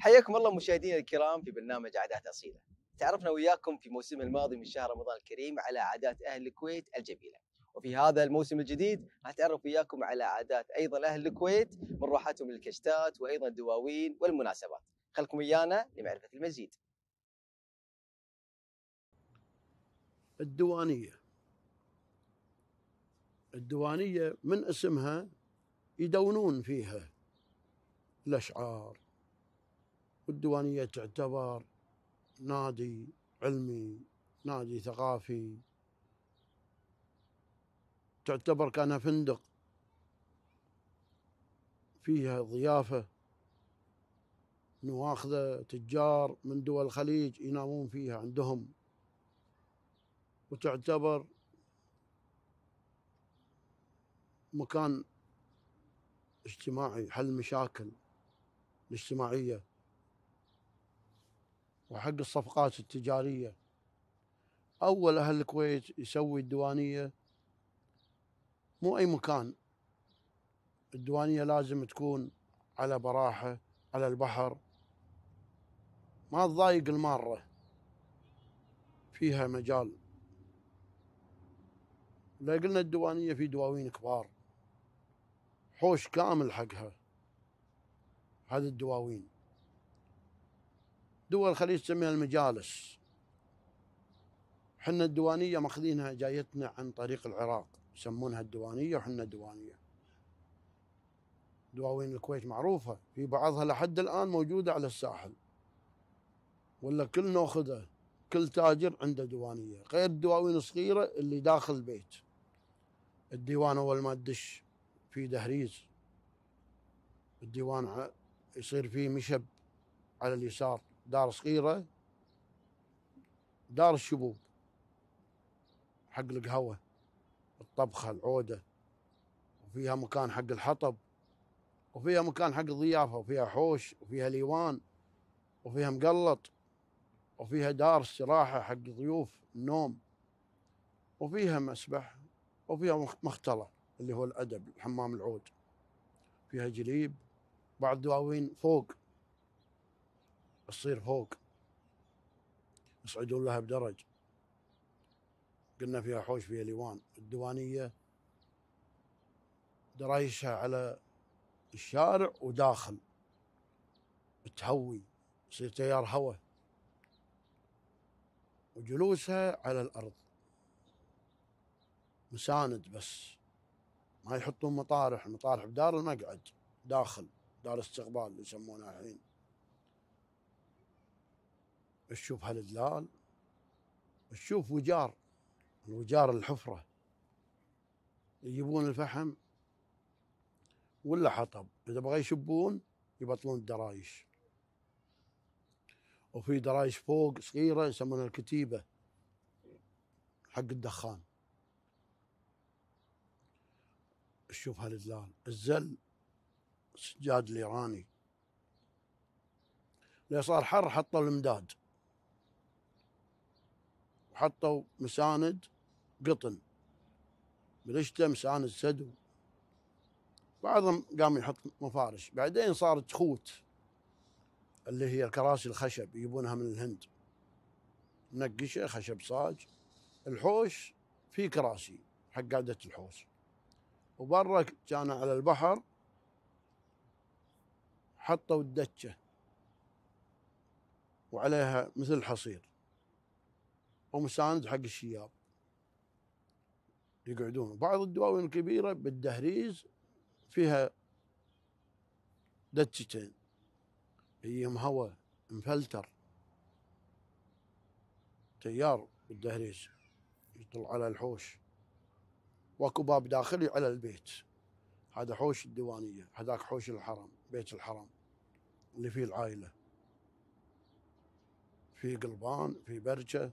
حياكم الله مشاهدينا الكرام في برنامج عادات اصيله. تعرفنا وياكم في موسم الماضي من شهر رمضان الكريم على عادات اهل الكويت الجميله. وفي هذا الموسم الجديد هتعرف وياكم على عادات ايضا اهل الكويت من روحتهم للكشتات وايضا الدواوين والمناسبات. خلكم ويانا لمعرفه المزيد. الدوانيه. الدوانيه من اسمها يدونون فيها الاشعار والديوانية تعتبر نادي علمي نادي ثقافي تعتبر كأنها فندق فيها ضيافة نواخذة تجار من دول الخليج ينامون فيها عندهم وتعتبر مكان اجتماعي حل مشاكل الاجتماعية وحق الصفقات التجارية أول أهل الكويت يسوي الديوانية مو أي مكان الديوانية لازم تكون على براحة على البحر ما تضايق المارة فيها مجال لا قلنا الديوانية في دواوين كبار حوش كامل حقها هذه الدواوين دول الخليج تسميها المجالس حنا الديوانية ماخذينها جايتنا عن طريق العراق يسمونها الديوانية وحنا الديوانية دواوين الكويت معروفة في بعضها لحد الآن موجودة على الساحل ولا كل ناخذه كل تاجر عنده ديوانية غير الدواوين الصغيرة اللي داخل البيت الديوان أول ما تدش في دهريز الديوان يصير فيه مشب على اليسار دار صغيرة دار الشبوب حق القهوة الطبخة العودة وفيها مكان حق الحطب وفيها مكان حق الضيافة وفيها حوش وفيها ليوان وفيها مقلط وفيها دار استراحة حق ضيوف النوم وفيها مسبح وفيها مختلة اللي هو الأدب الحمام العود فيها جليب بعض دواوين فوق تصير فوق يصعدون لها بدرج قلنا فيها حوش فيها ليوان الديوانية درايشها على الشارع وداخل تهوي يصير تيار هواء وجلوسها على الأرض مساند بس ما يحطون مطارح مطارح بدار المقعد داخل دار استقبال يسمونها الحين تشوف هالدلال تشوف وجار الوجار الحفرة يجيبون الفحم ولا حطب إذا بغى يشبون يبطلون الدرايش وفي درايش فوق صغيرة يسمونها الكتيبة حق الدخان تشوف هالدلال الزل السجاد الإيراني لو صار حر حطوا المداد حطوا مساند قطن برشته مساند سدو بعضهم قام يحط مفارش بعدين صارت خوت اللي هي الكراسي الخشب يجيبونها من الهند منقشه خشب صاج الحوش في كراسي حق قاعدة الحوش وبرا كان على البحر حطوا الدكه وعليها مثل الحصير ومساند حق الشياب يقعدون بعض الدواوين الكبيرة بالدهريز فيها دتشتين يجيهم هواء مفلتر تيار بالدهريز يطلع على الحوش واكو باب داخلي على البيت هذا حوش الديوانية هذاك حوش الحرم بيت الحرم اللي فيه العائلة في قلبان في برجة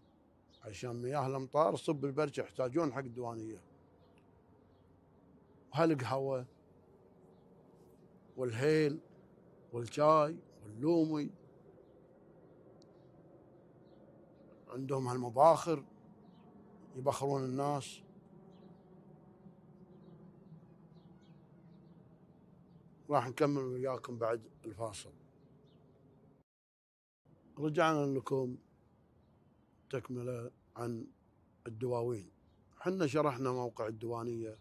عشان مياه الامطار صب البرج يحتاجون حق الديوانيه وهالقهوه والهيل والشاي واللومي عندهم هالمباخر يبخرون الناس راح نكمل وياكم بعد الفاصل رجعنا لكم تكملة عن الدواوين احنا شرحنا موقع الديوانية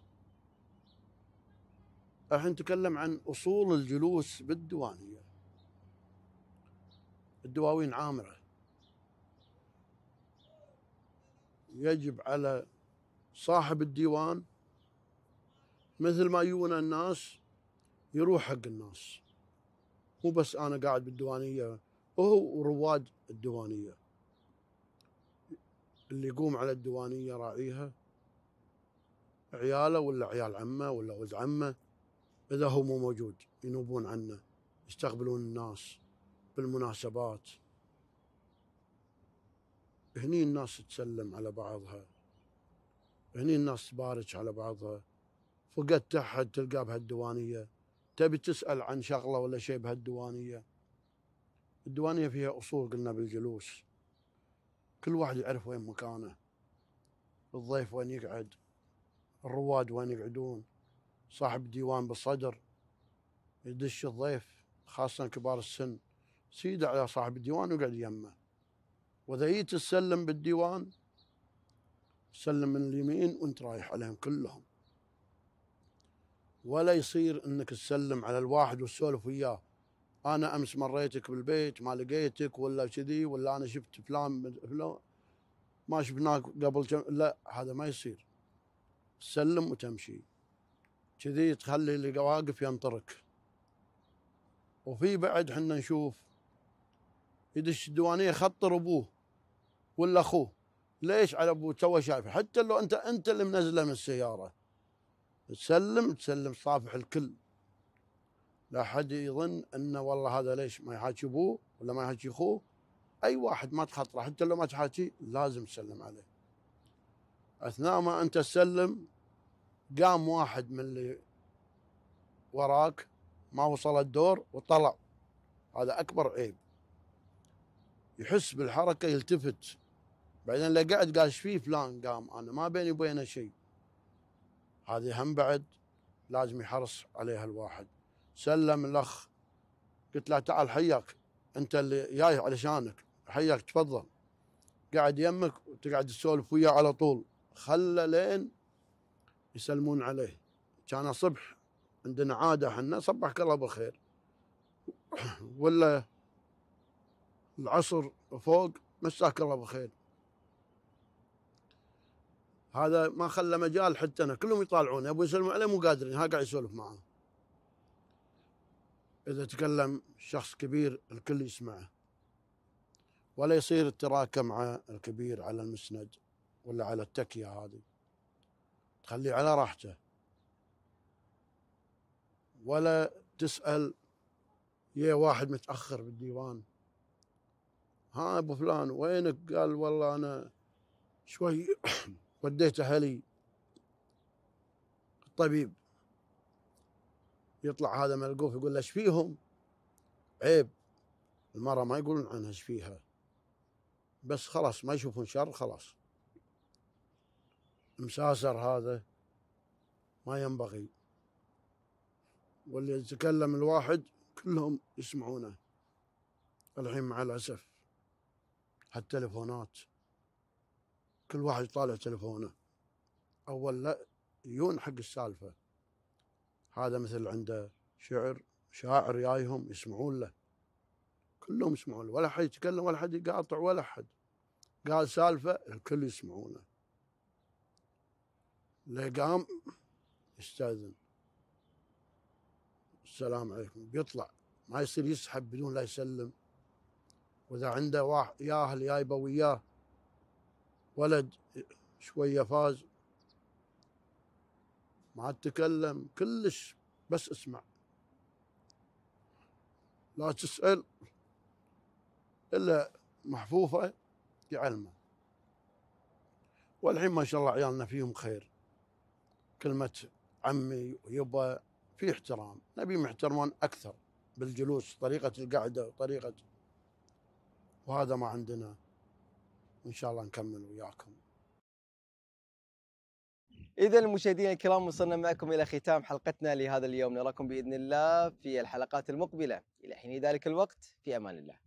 الحين نتكلم عن أصول الجلوس بالديوانية الدواوين عامرة يجب على صاحب الديوان مثل ما يونا الناس يروح حق الناس مو بس أنا قاعد بالديوانية هو ورواد الديوانيه اللي يقوم على الديوانيه راعيها عياله ولا عيال عمه ولا ولد عمه اذا هو مو موجود ينوبون عنه يستقبلون الناس بالمناسبات هني الناس تسلم على بعضها هني الناس تبارك على بعضها فقدت احد تلقاه بهالديوانيه تبي تسال عن شغله ولا شيء بهالديوانيه الديوانيه فيها اصول قلنا بالجلوس كل واحد يعرف وين مكانه الضيف وين يقعد الرواد وين يقعدون صاحب ديوان بالصدر يدش الضيف خاصة كبار السن سيد على صاحب الديوان ويقعد يمه وإذا جيت تسلم بالديوان سلم من اليمين وانت رايح عليهم كلهم ولا يصير انك تسلم على الواحد وتسولف وياه انا امس مريتك بالبيت ما لقيتك ولا كذي ولا انا شفت فلان فلان ما شفناك قبل جم... لا هذا ما يصير سلم وتمشي كذي تخلي اللي واقف ينطرك وفي بعد حنا نشوف يدش الديوانيه خطر ابوه ولا اخوه ليش على ابوه تو شايفه حتى لو انت انت اللي منزله من السياره تسلم تسلم صافح الكل لا حد يظن انه والله هذا ليش ما يحاكي ابوه ولا ما يحاكي اخوه اي واحد ما تخطره حتى لو ما تحاكي لازم تسلم عليه اثناء ما انت تسلم قام واحد من اللي وراك ما وصل الدور وطلع هذا اكبر عيب يحس بالحركه يلتفت بعدين لا قعد قال ايش في فلان قام انا ما بيني وبينه شيء هذه هم بعد لازم يحرص عليها الواحد سلم الاخ قلت له تعال حياك انت اللي جاي علشانك حياك تفضل قاعد يمك وتقعد تسولف وياه على طول خلى لين يسلمون عليه كان صبح عندنا عاده احنا صبحك الله بالخير ولا العصر فوق مساك الله بالخير هذا ما خلى مجال حتى انا كلهم يطالعون ابو يسلموا عليه مو قادرين ها قاعد يسولف معاه إذا تكلم شخص كبير الكل يسمعه ولا يصير التراكم مع الكبير على المسند ولا على التكية هذه تخليه على راحته ولا تسأل يا واحد متأخر بالديوان ها أبو فلان وينك قال والله أنا شوي وديت أهلي الطبيب يطلع هذا ملقوف يقول له ايش فيهم؟ عيب المرأة ما يقولون عنها ايش فيها بس خلاص ما يشوفون شر خلاص مساسر هذا ما ينبغي واللي يتكلم الواحد كلهم يسمعونه الحين مع الأسف هالتلفونات كل واحد يطالع تلفونه أول لا يون حق السالفة هذا مثل عنده شعر شاعر جايهم يسمعون له كلهم يسمعون له ولا حد يتكلم ولا حد يقاطع ولا حد قال سالفة الكل يسمعونه اللي قام يستأذن السلام عليكم بيطلع ما يصير يسحب بدون لا يسلم واذا عنده واحد ياهل جايبه وياه ولد شويه فاز ما تتكلم كلش بس اسمع لا تسأل إلا محفوفة يعلمه والحين ما شاء الله عيالنا فيهم خير كلمة عمي ويبا في احترام نبي محترمون أكثر بالجلوس طريقة القعدة وطريقة وهذا ما عندنا وإن شاء الله نكمل وياكم إذا المشاهدين الكرام وصلنا معكم إلى ختام حلقتنا لهذا اليوم نراكم بإذن الله في الحلقات المقبلة إلى حين ذلك الوقت في أمان الله